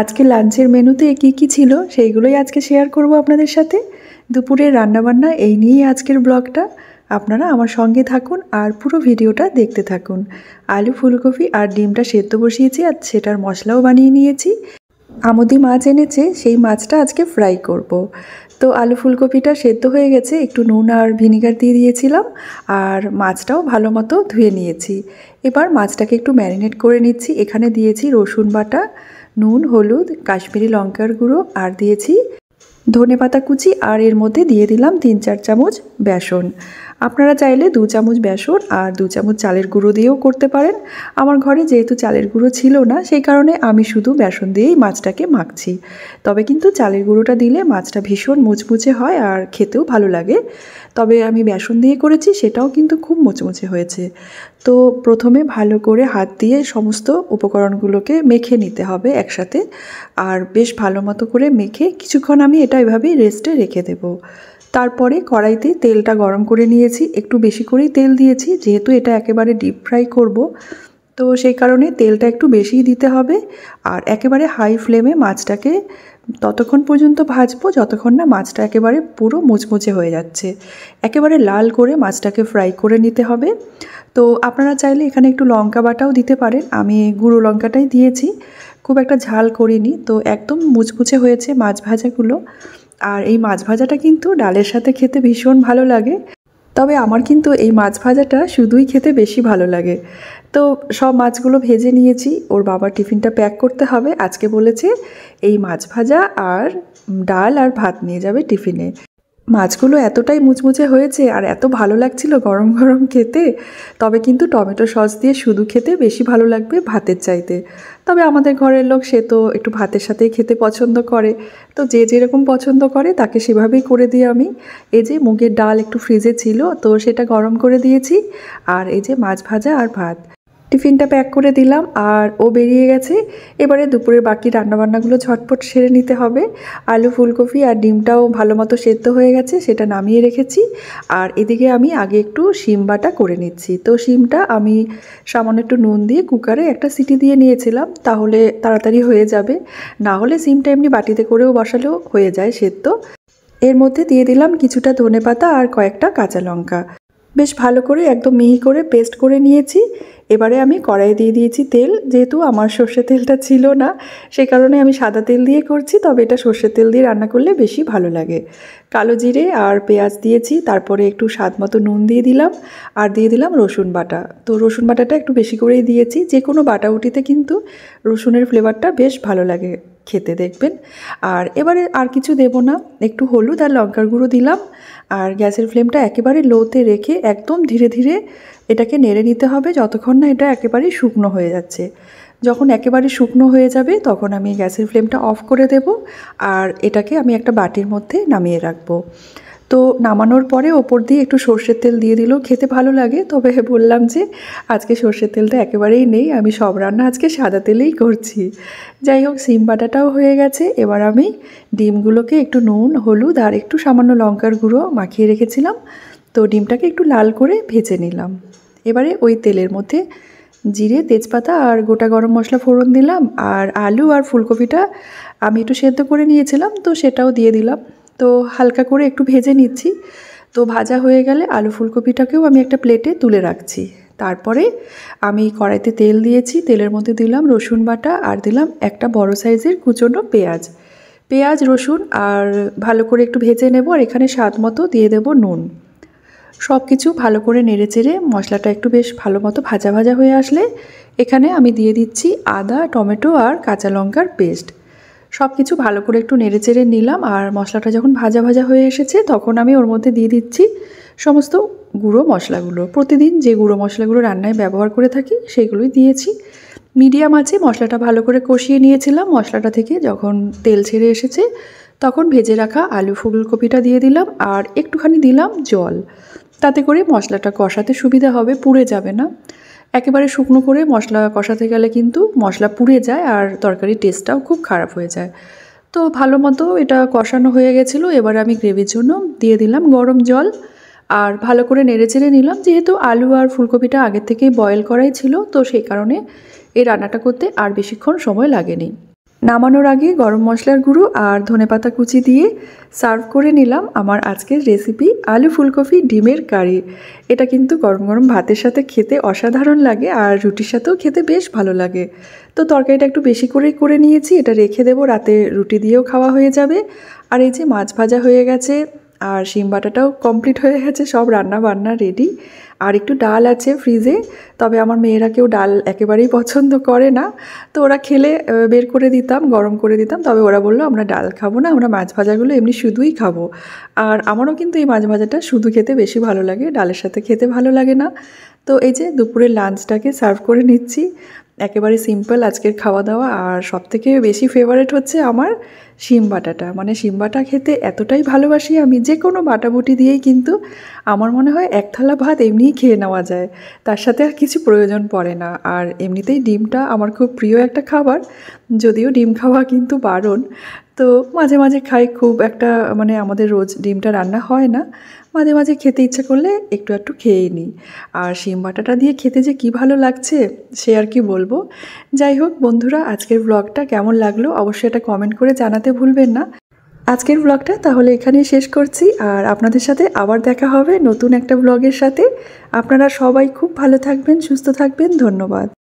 আজকে লাঞ্চের মেনুতে কি কি ছিল সেইগুলোই আজকে শেয়ার করব আপনাদের সাথে দুপুরের রান্নাবান্না এই নিয়েই আজকের ব্লগটা আপনারা আমার সঙ্গে থাকুন আর পুরো ভিডিওটা দেখতে থাকুন আলু ফুলকপি আর ডিমটা সেদ্ধ বসিয়েছি আর সেটার মশলাও বানিয়ে নিয়েছি আমদি মাছ এনেছে সেই মাছটা আজকে ফ্রাই করব। তো আলু ফুলকপিটা সেদ্ধ হয়ে গেছে একটু নুন আর ভিনিগার দিয়ে দিয়েছিলাম আর মাছটাও ভালো মতো ধুয়ে নিয়েছি এবার মাছটাকে একটু ম্যারিনেট করে নিচ্ছি এখানে দিয়েছি রসুন বাটা নুন হলুদ কাশ্মীরি লঙ্কার গুঁড়ো আর দিয়েছি ধনে পাতা কুচি আর এর মধ্যে দিয়ে দিলাম তিন চার চামচ বেসন আপনারা চাইলে দু চামচ বেসন আর দু চামচ চালের গুঁড়ো দিয়েও করতে পারেন আমার ঘরে যেহেতু চালের গুঁড়ো ছিল না সেই কারণে আমি শুধু বেসন দিয়েই মাছটাকে মাখছি তবে কিন্তু চালের গুঁড়োটা দিলে মাছটা ভীষণ মুচমুচে হয় আর খেতেও ভালো লাগে তবে আমি বেসন দিয়ে করেছি সেটাও কিন্তু খুব মুচমুচে হয়েছে তো প্রথমে ভালো করে হাত দিয়ে সমস্ত উপকরণগুলোকে মেখে নিতে হবে একসাথে আর বেশ ভালো মতো করে মেখে কিছুক্ষণ আমি এটা এভাবেই রেস্টে রেখে দেবো তারপরে কড়াইতে তেলটা গরম করে নিয়েছি একটু বেশি করেই তেল দিয়েছি যেহেতু এটা একেবারে ডিপ ফ্রাই করব তো সেই কারণে তেলটা একটু বেশিই দিতে হবে আর একেবারে হাই ফ্লেমে মাছটাকে ততক্ষণ পর্যন্ত ভাজবো যতক্ষণ না মাছটা একেবারে পুরো মুচমুচে হয়ে যাচ্ছে একেবারে লাল করে মাছটাকে ফ্রাই করে নিতে হবে তো আপনারা চাইলে এখানে একটু লঙ্কা বাটাও দিতে পারেন আমি গুঁড়ো লঙ্কাটাই দিয়েছি খুব একটা ঝাল করিনি তো একদম মুচমুচে হয়েছে মাছ ভাজাগুলো আর এই মাছ ভাজাটা কিন্তু ডালের সাথে খেতে ভীষণ ভালো লাগে তবে আমার কিন্তু এই মাছ ভাজাটা শুধুই খেতে বেশি ভালো লাগে তো সব মাছগুলো ভেজে নিয়েছি ওর বাবা টিফিনটা প্যাক করতে হবে আজকে বলেছে এই মাছ ভাজা আর ডাল আর ভাত নিয়ে যাবে টিফিনে মাছগুলো এতটাই মুচমুচে হয়েছে আর এত ভালো লাগছিল গরম গরম খেতে তবে কিন্তু টমেটো সস দিয়ে শুধু খেতে বেশি ভালো লাগবে ভাতের চাইতে তবে আমাদের ঘরের লোক সে তো একটু ভাতের সাথেই খেতে পছন্দ করে তো যে যেরকম পছন্দ করে তাকে সেভাবেই করে দিই আমি এই যে মুগের ডাল একটু ফ্রিজে ছিল তো সেটা গরম করে দিয়েছি আর এই যে মাছ ভাজা আর ভাত টিফিনটা প্যাক করে দিলাম আর ও বেরিয়ে গেছে এবারে দুপুরের বাকি রান্নাবান্নাগুলো ঝটপট সেরে নিতে হবে আলু ফুলকপি আর ডিমটাও ভালো মতো সেদ্ধ হয়ে গেছে সেটা নামিয়ে রেখেছি আর এদিকে আমি আগে একটু শিম বাটা করে নিচ্ছি তো শিমটা আমি সামান্য একটু নুন দিয়ে কুকারে একটা সিটি দিয়ে নিয়েছিলাম তাহলে তাড়াতাড়ি হয়ে যাবে না হলে শিমটা এমনি বাটিতে করেও বসালেও হয়ে যায় সেদ্ধ এর মধ্যে দিয়ে দিলাম কিছুটা ধনে পাতা আর কয়েকটা কাঁচা লঙ্কা বেশ ভালো করে একদম মিহি করে পেস্ট করে নিয়েছি এবারে আমি কড়াইয়ে দিয়ে দিয়েছি তেল যেহেতু আমার সর্ষে তেলটা ছিল না সেই কারণে আমি সাদা তেল দিয়ে করছি তবে এটা সর্ষে তেল দিয়ে রান্না করলে বেশি ভালো লাগে কালো জিরে আর পেঁয়াজ দিয়েছি তারপরে একটু স্বাদ মতো নুন দিয়ে দিলাম আর দিয়ে দিলাম রসুন বাটা তো রসুন বাটাটা একটু বেশি করেই দিয়েছি যে কোনো বাটা উঠিতে কিন্তু রসুনের ফ্লেভারটা বেশ ভালো লাগে খেতে দেখবেন আর এবারে আর কিছু দেব না একটু হলুদ আর লঙ্কার গুঁড়ো দিলাম আর গ্যাসের ফ্লেমটা একেবারে লোতে রেখে একদম ধীরে ধীরে এটাকে নেড়ে নিতে হবে যতক্ষণ না এটা একেবারে শুকনো হয়ে যাচ্ছে যখন একেবারে শুকনো হয়ে যাবে তখন আমি গ্যাসের ফ্লেমটা অফ করে দেব আর এটাকে আমি একটা বাটির মধ্যে নামিয়ে রাখবো তো নামানোর পরে ওপর দিয়ে একটু সর্ষের তেল দিয়ে দিল খেতে ভালো লাগে তবে বললাম যে আজকে সর্ষের তেলটা একেবারেই নেই আমি সব রান্না আজকে সাদা তেলেই করছি যাই হোক সিম বাটাটাও হয়ে গেছে এবার আমি ডিমগুলোকে একটু নুন হলুদ আর একটু সামান্য লঙ্কার গুঁড়ো মাখিয়ে রেখেছিলাম তো ডিমটাকে একটু লাল করে ভেজে নিলাম এবারে ওই তেলের মধ্যে জিরে তেজপাতা আর গোটা গরম মশলা ফোড়ন দিলাম আর আলু আর ফুলকপিটা আমি একটু সেদ্ধ করে নিয়েছিলাম তো সেটাও দিয়ে দিলাম তো হালকা করে একটু ভেজে নিচ্ছি তো ভাজা হয়ে গেলে আলু ফুলকপিটাকেও আমি একটা প্লেটে তুলে রাখছি তারপরে আমি কড়াইতে তেল দিয়েছি তেলের মধ্যে দিলাম রসুন বাটা আর দিলাম একটা বড় সাইজের কুচনো পেঁয়াজ পেঁয়াজ রসুন আর ভালো করে একটু ভেজে নেব আর এখানে স্বাদ মতো দিয়ে দেব নুন সব কিছু ভালো করে নেড়ে চেড়ে মশলাটা একটু বেশ ভালো মতো ভাজা ভাজা হয়ে আসলে এখানে আমি দিয়ে দিচ্ছি আদা টমেটো আর কাঁচা লঙ্কার পেস্ট সব কিছু ভালো করে একটু নেড়েচেড়ে নিলাম আর মশলাটা যখন ভাজা ভাজা হয়ে এসেছে তখন আমি ওর মধ্যে দিয়ে দিচ্ছি সমস্ত গুঁড়ো মশলাগুলো প্রতিদিন যে গুঁড়ো মশলাগুলো রান্নায় ব্যবহার করে থাকি সেগুলোই দিয়েছি মিডিয়াম আছে মশলাটা ভালো করে কষিয়ে নিয়েছিলাম মশলাটা থেকে যখন তেল ছেড়ে এসেছে তখন ভেজে রাখা আলু ফুলকপিটা দিয়ে দিলাম আর একটুখানি দিলাম জল তাতে করে মশলাটা কষাতে সুবিধা হবে পুড়ে যাবে না একেবারে শুকনো করে মশলা কষাতে গেলে কিন্তু মশলা পুড়ে যায় আর তরকারির টেস্টটাও খুব খারাপ হয়ে যায় তো ভালো মতো এটা কষানো হয়ে গেছিলো এবার আমি গ্রেভির জন্য দিয়ে দিলাম গরম জল আর ভালো করে নেড়ে চেড়ে নিলাম যেহেতু আলু আর ফুলকপিটা আগের থেকেই বয়েল করাই ছিল তো সেই কারণে এই রান্নাটা করতে আর বেশিক্ষণ সময় লাগেনি নামানোর আগে গরম মশলার গুঁড়ো আর ধনেপাতা কুচি দিয়ে সার্ভ করে নিলাম আমার আজকের রেসিপি আলু ফুলকপি ডিমের কারি এটা কিন্তু গরম গরম ভাতের সাথে খেতে অসাধারণ লাগে আর রুটির সাথেও খেতে বেশ ভালো লাগে তো তরকারিটা একটু বেশি করেই করে নিয়েছি এটা রেখে দেবো রাতে রুটি দিয়েও খাওয়া হয়ে যাবে আর এই যে মাছ ভাজা হয়ে গেছে আর শিম বাটাটাও কমপ্লিট হয়ে গেছে সব রান্না বান্না রেডি আর একটু ডাল আছে ফ্রিজে তবে আমার মেয়েরা কেউ ডাল একেবারেই পছন্দ করে না তো ওরা খেলে বের করে দিতাম গরম করে দিতাম তবে ওরা বললো আমরা ডাল খাবো না আমরা মাছ ভাজাগুলো এমনি শুধুই খাবো আর আমারও কিন্তু এই মাছ ভাজাটা শুধু খেতে বেশি ভালো লাগে ডালের সাথে খেতে ভালো লাগে না তো এই যে দুপুরের লাঞ্চটাকে সার্ভ করে নিচ্ছি একেবারে সিম্পল আজকের খাওয়া দাওয়া আর সবথেকে বেশি ফেভারেট হচ্ছে আমার শিম বাটাটা মানে শিম বাটা খেতে এতটাই ভালোবাসি আমি যে কোনো বাটাবুটি দিয়েই কিন্তু আমার মনে হয় এক থালা ভাত এমনিই খেয়ে নেওয়া যায় তার সাথে আর কিছু প্রয়োজন পড়ে না আর এমনিতেই ডিমটা আমার খুব প্রিয় একটা খাবার যদিও ডিম খাওয়া কিন্তু বারণ তো মাঝে মাঝে খাই খুব একটা মানে আমাদের রোজ ডিমটা রান্না হয় না মাঝে মাঝে খেতে ইচ্ছা করলে একটু একটু খেয়েই নিই আর শিম বাটাটা দিয়ে খেতে যে কি ভালো লাগছে সে আর কি বলবো যাই হোক বন্ধুরা আজকের ব্লগটা কেমন লাগলো অবশ্যই এটা কমেন্ট করে জানাতে ভুলবেন না আজকের ব্লগটা তাহলে এখানেই শেষ করছি আর আপনাদের সাথে আবার দেখা হবে নতুন একটা ব্লগের সাথে আপনারা সবাই খুব ভালো থাকবেন সুস্থ থাকবেন ধন্যবাদ